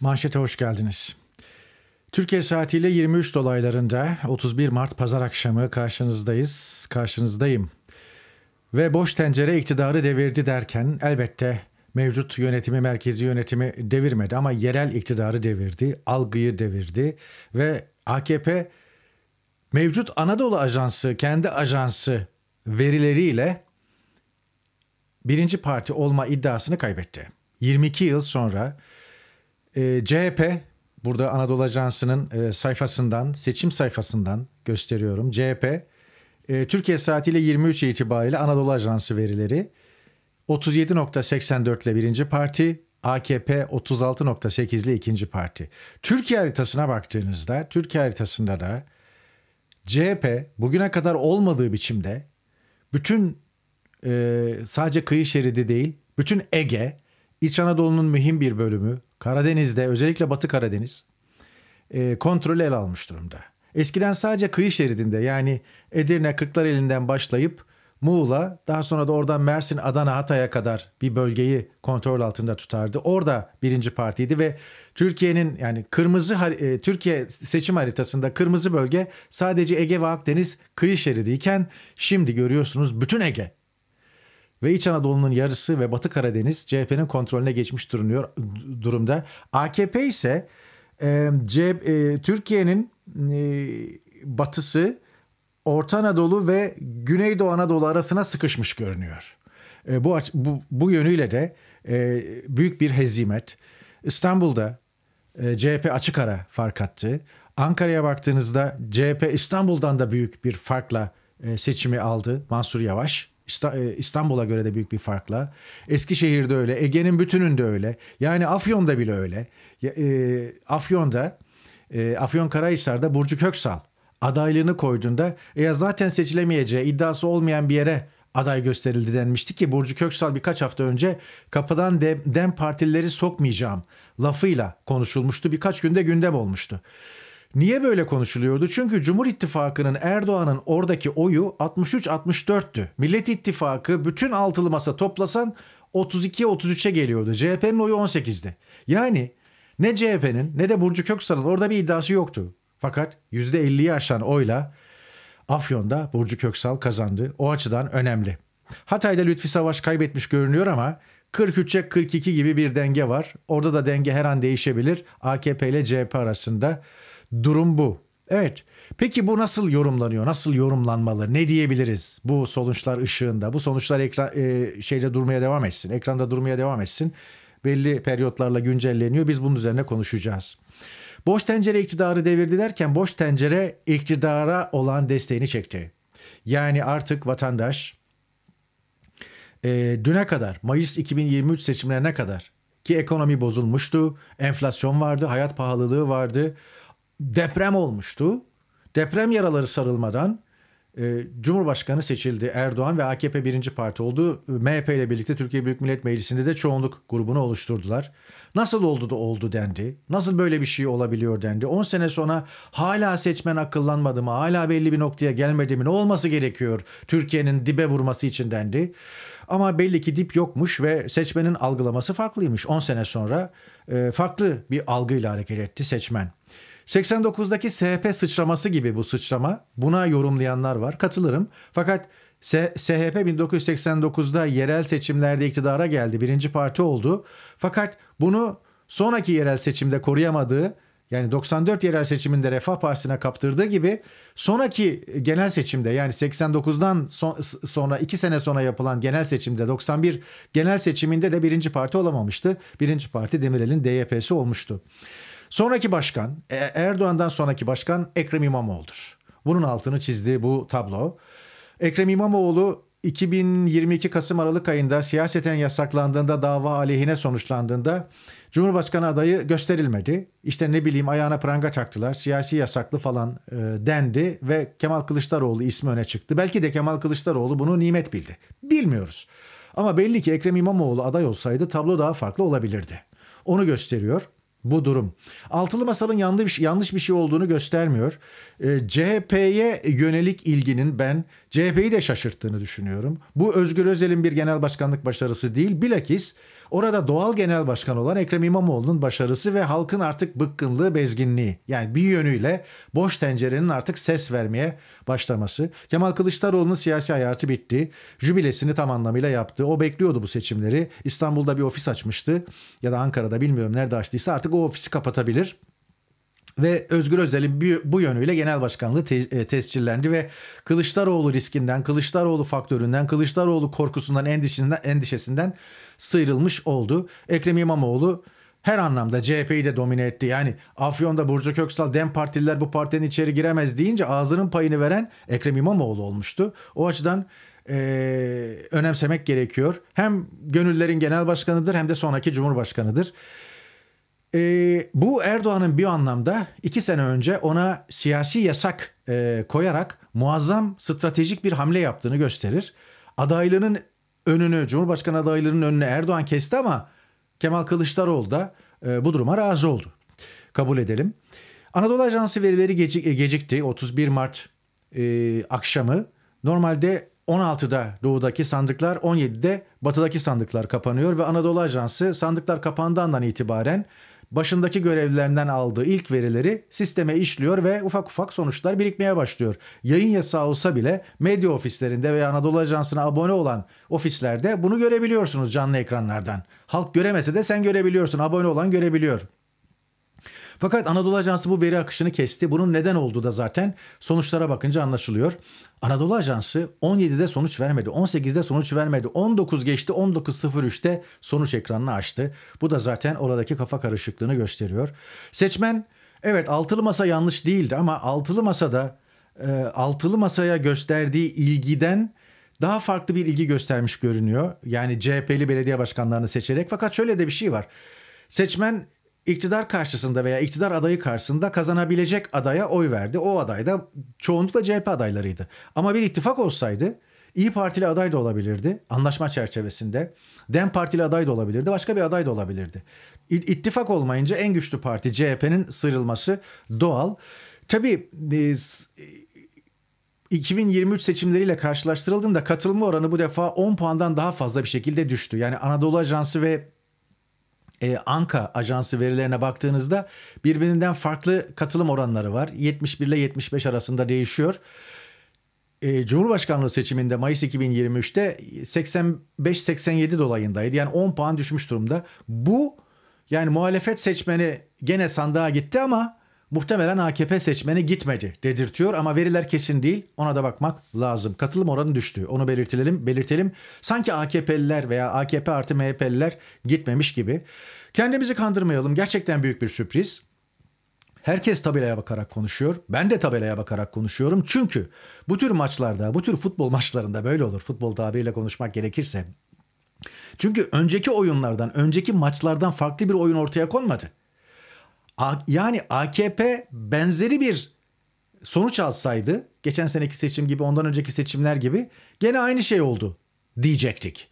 Manşete hoş geldiniz. Türkiye saatiyle 23 dolaylarında 31 Mart pazar akşamı karşınızdayız, karşınızdayım. Ve boş tencere iktidarı devirdi derken elbette mevcut yönetimi, merkezi yönetimi devirmedi ama yerel iktidarı devirdi, algıyı devirdi ve AKP mevcut Anadolu Ajansı, kendi ajansı verileriyle birinci parti olma iddiasını kaybetti. 22 yıl sonra e, ee, CHP burada Anadolu Ajansı'nın e, sayfasından, seçim sayfasından gösteriyorum. CHP e, Türkiye saatiyle 23 itibariyle Anadolu Ajansı verileri 37.84 ile birinci parti, AKP 36.8 ile ikinci parti. Türkiye haritasına baktığınızda, Türkiye haritasında da CHP bugüne kadar olmadığı biçimde bütün e, sadece kıyı şeridi değil, bütün Ege, İç Anadolu'nun mühim bir bölümü, Karadeniz'de özellikle Batı Karadeniz e, kontrolü ele almış durumda. Eskiden sadece kıyı şeridinde yani Edirne Kırklareli'nden başlayıp Muğla daha sonra da oradan Mersin, Adana, Hatay'a kadar bir bölgeyi kontrol altında tutardı. Orada birinci partiydi ve Türkiye'nin yani kırmızı e, Türkiye seçim haritasında kırmızı bölge sadece Ege ve Akdeniz kıyı şeridiyken şimdi görüyorsunuz bütün Ege ve İç Anadolu'nun yarısı ve Batı Karadeniz CHP'nin kontrolüne geçmiş duruluyor durumda. AKP ise e, e, Türkiye'nin e, batısı Orta Anadolu ve Güneydoğu Anadolu arasına sıkışmış görünüyor. E, bu, bu bu yönüyle de e, büyük bir hezimet. İstanbul'da e, CHP açık ara fark attı. Ankara'ya baktığınızda CHP İstanbul'dan da büyük bir farkla e, seçimi aldı Mansur Yavaş. E, İstanbul'a göre de büyük bir farkla. Eskişehir'de öyle, Ege'nin bütününde öyle. Yani Afyon'da bile öyle. E, Afyon'da, e, Afyon Karahisar'da Burcu Köksal adaylığını koyduğunda ya zaten seçilemeyeceği iddiası olmayan bir yere aday gösterildi denmişti ki Burcu Köksal birkaç hafta önce kapıdan dem, dem partilileri sokmayacağım lafıyla konuşulmuştu. Birkaç günde gündem olmuştu. Niye böyle konuşuluyordu? Çünkü Cumhur İttifakı'nın Erdoğan'ın oradaki oyu 63-64'tü. Millet İttifakı bütün altılı masa toplasan 32-33'e geliyordu. CHP'nin oyu 18'di. Yani ne CHP'nin ne de Burcu Köksal'ın orada bir iddiası yoktu. Fakat %50'yi aşan oyla Afyon'da Burcu Köksal kazandı. O açıdan önemli. Hatay'da Lütfi Savaş kaybetmiş görünüyor ama 43'e 42 gibi bir denge var. Orada da denge her an değişebilir. AKP ile CHP arasında Durum bu. Evet. Peki bu nasıl yorumlanıyor? Nasıl yorumlanmalı? Ne diyebiliriz bu sonuçlar ışığında? Bu sonuçlar ekran e, şeyde durmaya devam etsin. Ekranda durmaya devam etsin. Belli periyotlarla güncelleniyor. Biz bunun üzerine konuşacağız. Boş tencere iktidarı devirdi derken boş tencere iktidara olan desteğini çekti. Yani artık vatandaş e, düne kadar Mayıs 2023 seçimlerine kadar ki ekonomi bozulmuştu, enflasyon vardı, hayat pahalılığı vardı deprem olmuştu. Deprem yaraları sarılmadan e, Cumhurbaşkanı seçildi Erdoğan ve AKP birinci parti oldu. MHP ile birlikte Türkiye Büyük Millet Meclisi'nde de çoğunluk grubunu oluşturdular. Nasıl oldu da oldu dendi. Nasıl böyle bir şey olabiliyor dendi. 10 sene sonra hala seçmen akıllanmadı mı? Hala belli bir noktaya gelmedi mi? Ne olması gerekiyor Türkiye'nin dibe vurması için dendi. Ama belli ki dip yokmuş ve seçmenin algılaması farklıymış. 10 sene sonra e, farklı bir algıyla hareket etti seçmen. 89'daki SHP sıçraması gibi bu sıçrama. Buna yorumlayanlar var. Katılırım. Fakat SHP 1989'da yerel seçimlerde iktidara geldi. Birinci parti oldu. Fakat bunu sonraki yerel seçimde koruyamadığı yani 94 yerel seçiminde Refah Partisi'ne kaptırdığı gibi sonraki genel seçimde yani 89'dan son, sonra 2 sene sonra yapılan genel seçimde 91 genel seçiminde de birinci parti olamamıştı. Birinci parti Demirel'in DYP'si olmuştu. Sonraki başkan e, Erdoğan'dan sonraki başkan Ekrem İmamoğlu'dur. Bunun altını çizdiği bu tablo. Ekrem İmamoğlu 2022 Kasım Aralık ayında siyaseten yasaklandığında dava aleyhine sonuçlandığında Cumhurbaşkanı adayı gösterilmedi. İşte ne bileyim ayağına pranga taktılar, siyasi yasaklı falan e, dendi ve Kemal Kılıçdaroğlu ismi öne çıktı. Belki de Kemal Kılıçdaroğlu bunu nimet bildi. Bilmiyoruz. Ama belli ki Ekrem İmamoğlu aday olsaydı tablo daha farklı olabilirdi. Onu gösteriyor bu durum. Altılı Masal'ın şey, yanlış bir şey olduğunu göstermiyor. E, ee, CHP'ye yönelik ilginin ben CHP'yi de şaşırttığını düşünüyorum. Bu Özgür Özel'in bir genel başkanlık başarısı değil. Bilakis Orada doğal genel başkan olan Ekrem İmamoğlu'nun başarısı ve halkın artık bıkkınlığı, bezginliği yani bir yönüyle boş tencerenin artık ses vermeye başlaması. Kemal Kılıçdaroğlu'nun siyasi hayatı bitti. Jübilesini tam anlamıyla yaptı. O bekliyordu bu seçimleri. İstanbul'da bir ofis açmıştı ya da Ankara'da bilmiyorum nerede açtıysa artık o ofisi kapatabilir ve Özgür Özel'in bu yönüyle genel başkanlığı te- e, tescillendi ve Kılıçdaroğlu riskinden, Kılıçdaroğlu faktöründen, Kılıçdaroğlu korkusundan, endişesinden, endişesinden sıyrılmış oldu. Ekrem İmamoğlu her anlamda CHP'yi de domine etti. Yani Afyon'da Burcu Köksal dem partililer bu partinin içeri giremez deyince ağzının payını veren Ekrem İmamoğlu olmuştu. O açıdan e, önemsemek gerekiyor. Hem gönüllerin genel başkanıdır hem de sonraki cumhurbaşkanıdır. E, bu Erdoğan'ın bir anlamda iki sene önce ona siyasi yasak e, koyarak muazzam stratejik bir hamle yaptığını gösterir. Adaylığının önünü, Cumhurbaşkanı adaylığının önünü Erdoğan kesti ama Kemal Kılıçdaroğlu da e, bu duruma razı oldu. Kabul edelim. Anadolu Ajansı verileri gecik, e, gecikti. 31 Mart e, akşamı normalde 16'da doğudaki sandıklar 17'de batıdaki sandıklar kapanıyor ve Anadolu Ajansı sandıklar kapandığı andan itibaren başındaki görevlilerinden aldığı ilk verileri sisteme işliyor ve ufak ufak sonuçlar birikmeye başlıyor. Yayın yasağı olsa bile medya ofislerinde veya Anadolu Ajansı'na abone olan ofislerde bunu görebiliyorsunuz canlı ekranlardan. Halk göremese de sen görebiliyorsun, abone olan görebiliyor. Fakat Anadolu Ajansı bu veri akışını kesti. Bunun neden olduğu da zaten sonuçlara bakınca anlaşılıyor. Anadolu Ajansı 17'de sonuç vermedi, 18'de sonuç vermedi, 19 geçti, 19.03'te sonuç ekranını açtı. Bu da zaten oradaki kafa karışıklığını gösteriyor. Seçmen evet altılı masa yanlış değildi ama altılı masada e, altılı masaya gösterdiği ilgiden daha farklı bir ilgi göstermiş görünüyor. Yani CHP'li belediye başkanlarını seçerek. Fakat şöyle de bir şey var. Seçmen iktidar karşısında veya iktidar adayı karşısında kazanabilecek adaya oy verdi. O aday da çoğunlukla CHP adaylarıydı. Ama bir ittifak olsaydı İyi Partili aday da olabilirdi anlaşma çerçevesinde. Dem Partili aday da olabilirdi, başka bir aday da olabilirdi. İttifak olmayınca en güçlü parti CHP'nin sıyrılması doğal. Tabii e, biz 2023 seçimleriyle karşılaştırıldığında katılma oranı bu defa 10 puandan daha fazla bir şekilde düştü. Yani Anadolu Ajansı ve e, Anka ajansı verilerine baktığınızda birbirinden farklı katılım oranları var. 71 ile 75 arasında değişiyor. E, Cumhurbaşkanlığı seçiminde Mayıs 2023'te 85-87 dolayındaydı. Yani 10 puan düşmüş durumda. Bu yani muhalefet seçmeni gene sandığa gitti ama muhtemelen AKP seçmeni gitmedi dedirtiyor ama veriler kesin değil. Ona da bakmak lazım. Katılım oranı düştü. Onu belirtelim. Belirtelim. Sanki AKP'liler veya AKP artı MHP'liler gitmemiş gibi. Kendimizi kandırmayalım. Gerçekten büyük bir sürpriz. Herkes tabelaya bakarak konuşuyor. Ben de tabelaya bakarak konuşuyorum. Çünkü bu tür maçlarda, bu tür futbol maçlarında böyle olur. Futbol tabiriyle konuşmak gerekirse. Çünkü önceki oyunlardan, önceki maçlardan farklı bir oyun ortaya konmadı yani AKP benzeri bir sonuç alsaydı geçen seneki seçim gibi ondan önceki seçimler gibi gene aynı şey oldu diyecektik.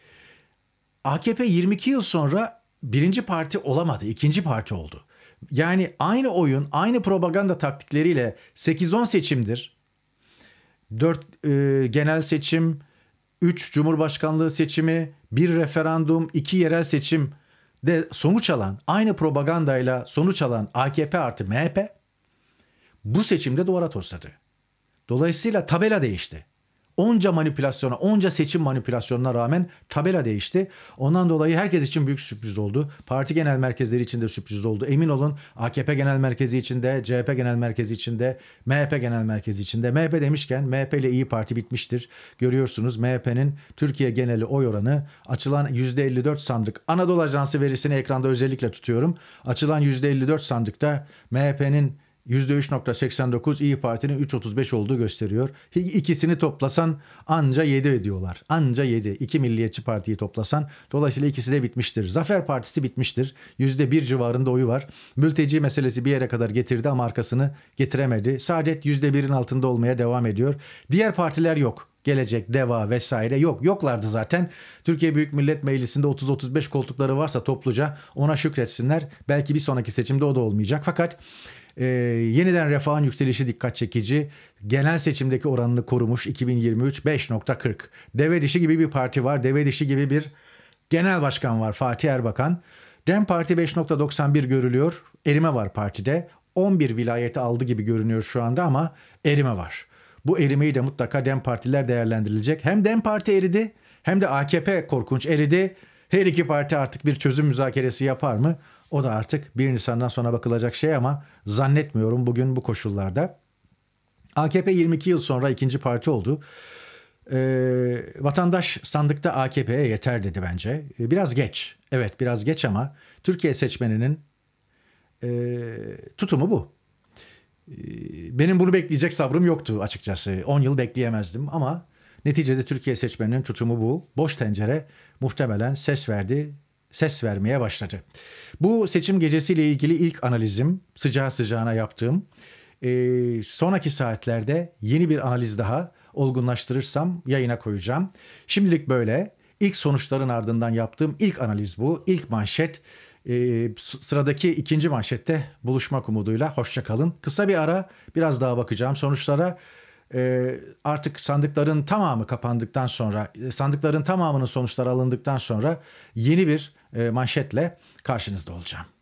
AKP 22 yıl sonra birinci parti olamadı, ikinci parti oldu. Yani aynı oyun, aynı propaganda taktikleriyle 8-10 seçimdir. 4 e, genel seçim, 3 cumhurbaşkanlığı seçimi, 1 referandum, 2 yerel seçim de sonuç alan, aynı propagandayla sonuç alan AKP artı MHP bu seçimde duvara tosladı. Dolayısıyla tabela değişti onca manipülasyona, onca seçim manipülasyonuna rağmen tabela değişti. Ondan dolayı herkes için büyük sürpriz oldu. Parti genel merkezleri için de sürpriz oldu. Emin olun AKP genel merkezi için de, CHP genel merkezi için de, MHP genel merkezi için de. MHP demişken MHP ile İyi Parti bitmiştir. Görüyorsunuz MHP'nin Türkiye geneli oy oranı açılan %54 sandık. Anadolu Ajansı verisini ekranda özellikle tutuyorum. Açılan %54 sandıkta MHP'nin %3.89 İyi Parti'nin 3.35 olduğu gösteriyor. İkisini toplasan anca 7 ediyorlar. Anca 7. İki Milliyetçi Parti'yi toplasan. Dolayısıyla ikisi de bitmiştir. Zafer Partisi bitmiştir. %1 civarında oyu var. Mülteci meselesi bir yere kadar getirdi ama arkasını getiremedi. Saadet %1'in altında olmaya devam ediyor. Diğer partiler yok. Gelecek, Deva vesaire yok. Yoklardı zaten. Türkiye Büyük Millet Meclisi'nde 30-35 koltukları varsa topluca ona şükretsinler. Belki bir sonraki seçimde o da olmayacak. Fakat e, yeniden refahın yükselişi dikkat çekici. Genel seçimdeki oranını korumuş 2023 5.40. Deve dişi gibi bir parti var. Deve dişi gibi bir genel başkan var Fatih Erbakan. Dem Parti 5.91 görülüyor. Erime var partide. 11 vilayeti aldı gibi görünüyor şu anda ama erime var. Bu erimeyi de mutlaka Dem Partiler değerlendirilecek. Hem Dem Parti eridi hem de AKP korkunç eridi. Her iki parti artık bir çözüm müzakeresi yapar mı? O da artık 1 Nisan'dan sonra bakılacak şey ama zannetmiyorum bugün bu koşullarda. AKP 22 yıl sonra ikinci parti oldu. E, vatandaş sandıkta AKP'ye yeter dedi bence. E, biraz geç. Evet biraz geç ama Türkiye seçmeninin e, tutumu bu. E, benim bunu bekleyecek sabrım yoktu açıkçası. 10 yıl bekleyemezdim ama neticede Türkiye seçmeninin tutumu bu. Boş tencere muhtemelen ses verdi ses vermeye başladı. Bu seçim gecesiyle ilgili ilk analizim sıcağı sıcağına yaptığım. E, sonraki saatlerde yeni bir analiz daha olgunlaştırırsam yayına koyacağım. Şimdilik böyle. İlk sonuçların ardından yaptığım ilk analiz bu. İlk manşet. E, sıradaki ikinci manşette buluşmak umuduyla. Hoşçakalın. Kısa bir ara biraz daha bakacağım sonuçlara. Ee, artık sandıkların tamamı kapandıktan sonra, sandıkların tamamının sonuçları alındıktan sonra yeni bir e, manşetle karşınızda olacağım.